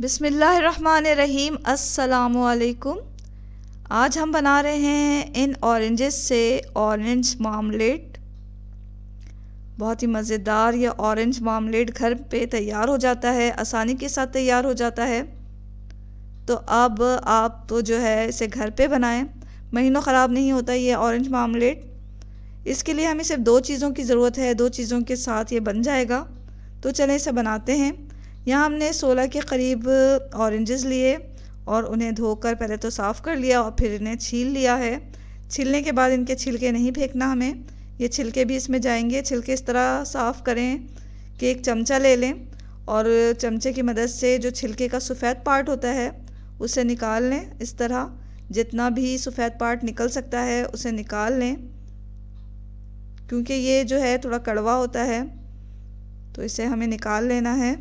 बिसमीम अलकुम आज हम बना रहे हैं इन ऑरेंजेस से ऑरेंज मामलेट बहुत ही मज़ेदार यह ऑरेंज मामलेट घर पे तैयार हो जाता है आसानी के साथ तैयार हो जाता है तो अब आप तो जो है इसे घर पे बनाएं महीनों ख़राब नहीं होता ये ऑरेंज मामलेट इसके लिए हमें सिर्फ दो चीज़ों की ज़रूरत है दो चीज़ों के साथ ये बन जाएगा तो चलें इसे बनाते हैं यहाँ हमने सोलह के करीब औरेंजेस लिए और उन्हें धोकर पहले तो साफ़ कर लिया और फिर इन्हें छील लिया है छीलने के बाद इनके छिलके नहीं फेंकना हमें ये छिलके भी इसमें जाएंगे छिलके इस तरह साफ़ करें कि एक चमचा ले लें और चमचे की मदद से जो छिलके का सफ़ेद पार्ट होता है उसे निकाल लें इस तरह जितना भी सफ़ेद पार्ट निकल सकता है उसे निकाल लें क्योंकि ये जो है थोड़ा कड़वा होता है तो इसे हमें निकाल लेना है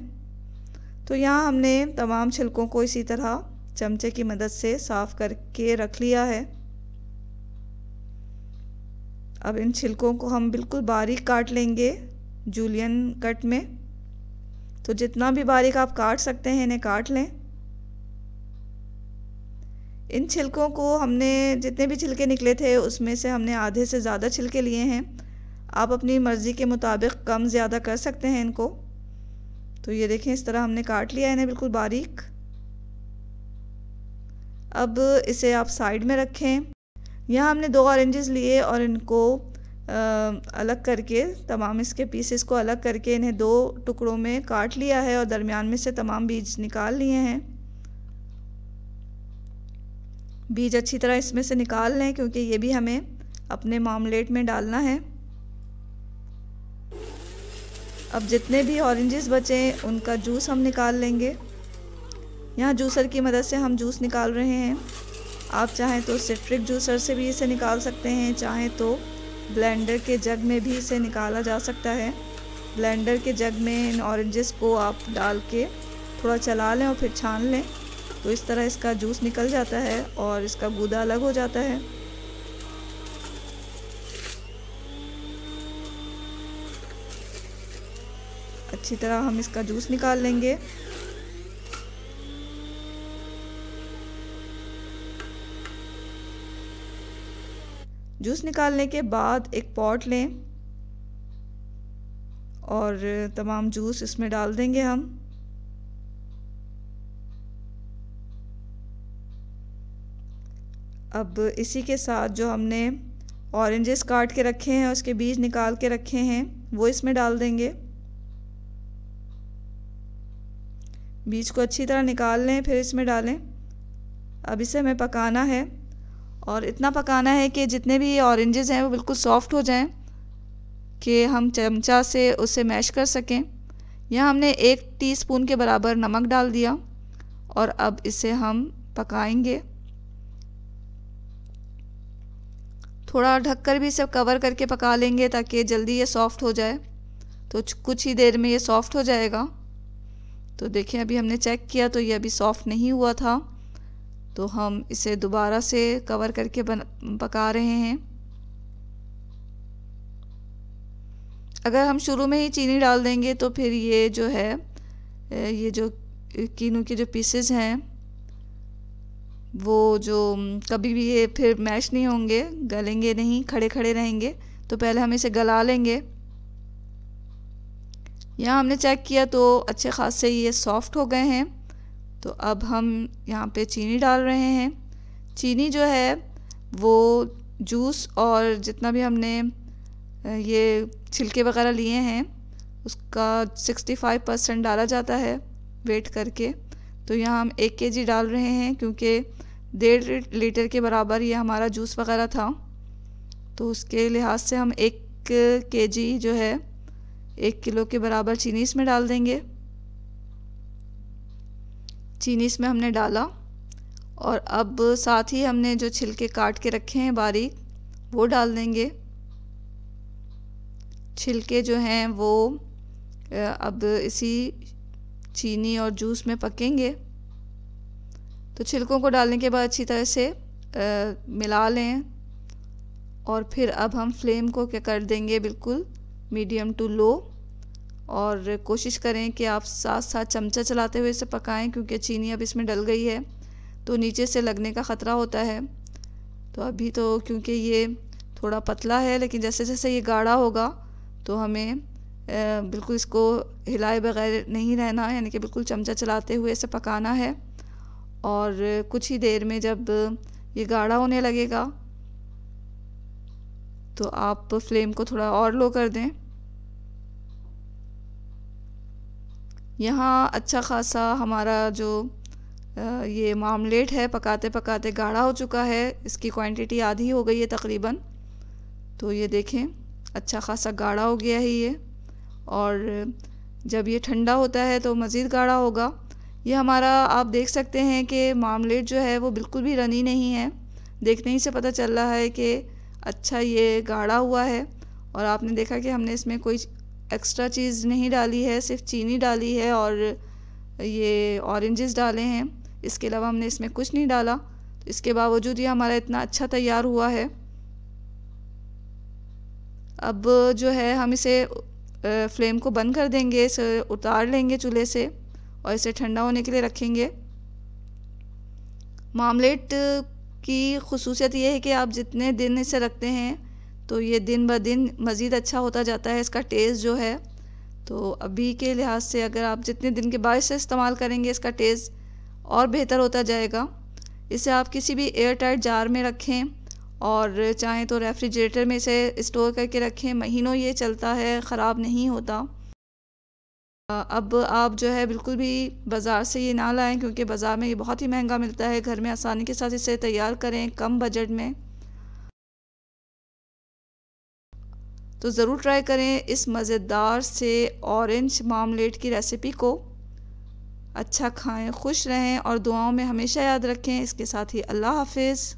तो यहाँ हमने तमाम छिलकों को इसी तरह चमचे की मदद से साफ करके रख लिया है अब इन छिलकों को हम बिल्कुल बारीक काट लेंगे जूलियन कट में तो जितना भी बारीक आप काट सकते हैं इन्हें काट लें इन छिलकों को हमने जितने भी छिलके निकले थे उसमें से हमने आधे से ज़्यादा छिलके लिए हैं आप अपनी मर्ज़ी के मुताबिक कम ज़्यादा कर सकते हैं इनको तो ये देखें इस तरह हमने काट लिया है इन्हें बिल्कुल बारीक अब इसे आप साइड में रखें यहाँ हमने दो ऑरेंजेस लिए और इनको आ, अलग करके तमाम इसके पीसेस को अलग करके इन्हें दो टुकड़ों में काट लिया है और दरमियान में से तमाम बीज निकाल लिए हैं बीज अच्छी तरह इसमें से निकाल लें क्योंकि ये भी हमें अपने मामलेट में डालना है अब जितने भी ऑरेंजेस बचे हैं उनका जूस हम निकाल लेंगे यहाँ जूसर की मदद से हम जूस निकाल रहे हैं आप चाहें तो सिट्रिक जूसर से भी इसे निकाल सकते हैं चाहें तो ब्लेंडर के जग में भी इसे निकाला जा सकता है ब्लेंडर के जग में इन ऑरेंजेस को आप डाल के थोड़ा चला लें और फिर छान लें तो इस तरह इसका जूस निकल जाता है और इसका गूदा अलग हो जाता है अच्छी तरह हम इसका जूस निकाल लेंगे जूस निकालने के बाद एक पॉट लें और तमाम जूस इसमें डाल देंगे हम अब इसी के साथ जो हमने ऑरेंजेस काट के रखे हैं उसके बीज निकाल के रखे हैं वो इसमें डाल देंगे बीज को अच्छी तरह निकाल लें फिर इसमें डालें अब इसे हमें पकाना है और इतना पकाना है कि जितने भी ये ऑरेंजेस हैं वो बिल्कुल सॉफ्ट हो जाएं कि हम चमचा से उसे मैश कर सकें यहाँ हमने एक टीस्पून के बराबर नमक डाल दिया और अब इसे हम पकाएंगे थोड़ा ढककर भी इसे कवर करके पका लेंगे ताकि जल्दी ये सॉफ़्ट हो जाए तो कुछ ही देर में ये सॉफ़्ट हो जाएगा तो देखें अभी हमने चेक किया तो ये अभी सॉफ्ट नहीं हुआ था तो हम इसे दोबारा से कवर करके पका रहे हैं अगर हम शुरू में ही चीनी डाल देंगे तो फिर ये जो है ये जो कीनू के जो पीसेस हैं वो जो कभी भी ये फिर मैश नहीं होंगे गलेंगे नहीं खड़े खड़े रहेंगे तो पहले हम इसे गला लेंगे यहाँ हमने चेक किया तो अच्छे खासे ये सॉफ्ट हो गए हैं तो अब हम यहाँ पे चीनी डाल रहे हैं चीनी जो है वो जूस और जितना भी हमने ये छिलके वगैरह लिए हैं उसका 65 परसेंट डाला जाता है वेट करके तो यहाँ हम एक के जी डाल रहे हैं क्योंकि डेढ़ लीटर के बराबर ये हमारा जूस वगैरह था तो उसके लिहाज से हम एक के जी जो है एक किलो के बराबर चीनी इसमें डाल देंगे चीनी इसमें हमने डाला और अब साथ ही हमने जो छिलके काट के रखे हैं बारीक वो डाल देंगे छिलके जो हैं वो अब इसी चीनी और जूस में पकेंगे तो छिलकों को डालने के बाद अच्छी तरह से मिला लें और फिर अब हम फ्लेम को क्या कर देंगे बिल्कुल मीडियम टू लो और कोशिश करें कि आप साथ साथ चमचा चलाते हुए इसे पकाएं क्योंकि चीनी अब इसमें डल गई है तो नीचे से लगने का ख़तरा होता है तो अभी तो क्योंकि ये थोड़ा पतला है लेकिन जैसे जैसे ये गाढ़ा होगा तो हमें बिल्कुल इसको हिलाए बगैर नहीं रहना यानी कि बिल्कुल चमचा चलाते हुए इसे पकाना है और कुछ ही देर में जब ये गाढ़ा होने लगेगा तो आप फ्लेम को थोड़ा और लो कर दें यहाँ अच्छा खासा हमारा जो ये मामलेट है पकाते पकाते गाढ़ा हो चुका है इसकी क्वांटिटी आधी हो गई है तकरीबन तो ये देखें अच्छा खासा गाढ़ा हो गया है ये और जब ये ठंडा होता है तो मज़ीद गाढ़ा होगा ये हमारा आप देख सकते हैं कि मामलेट जो है वो बिल्कुल भी रनी नहीं है देखने ही से पता चल रहा है कि अच्छा ये गाढ़ा हुआ है और आपने देखा कि हमने इसमें कोई एक्स्ट्रा चीज़ नहीं डाली है सिर्फ चीनी डाली है और ये ऑरेंजेस डाले हैं इसके अलावा हमने इसमें कुछ नहीं डाला तो इसके बावजूद ये हमारा इतना अच्छा तैयार हुआ है अब जो है हम इसे फ्लेम को बंद कर देंगे इसे उतार लेंगे चूल्हे से और इसे ठंडा होने के लिए रखेंगे मामलेट की खसूसियत ये है कि आप जितने दिन इसे रखते हैं तो ये दिन ब दिन मज़ीद अच्छा होता जाता है इसका टेस्ट जो है तो अभी के लिहाज से अगर आप जितने दिन के बाद इसे इस्तेमाल करेंगे इसका टेस्ट और बेहतर होता जाएगा इसे आप किसी भी एयर टाइट जार में रखें और चाहें तो रेफ्रिजरेटर में इसे स्टोर करके रखें महीनों ये चलता है ख़राब नहीं होता अब आप जो है बिल्कुल भी बाज़ार से ये ना लाएं क्योंकि बाज़ार में ये बहुत ही महंगा मिलता है घर में आसानी के साथ इसे तैयार करें कम बजट में तो ज़रूर ट्राई करें इस मज़ेदार से ऑरेंज मामलेट की रेसिपी को अच्छा खाएं खुश रहें और दुआओं में हमेशा याद रखें इसके साथ ही अल्लाह हाफिज़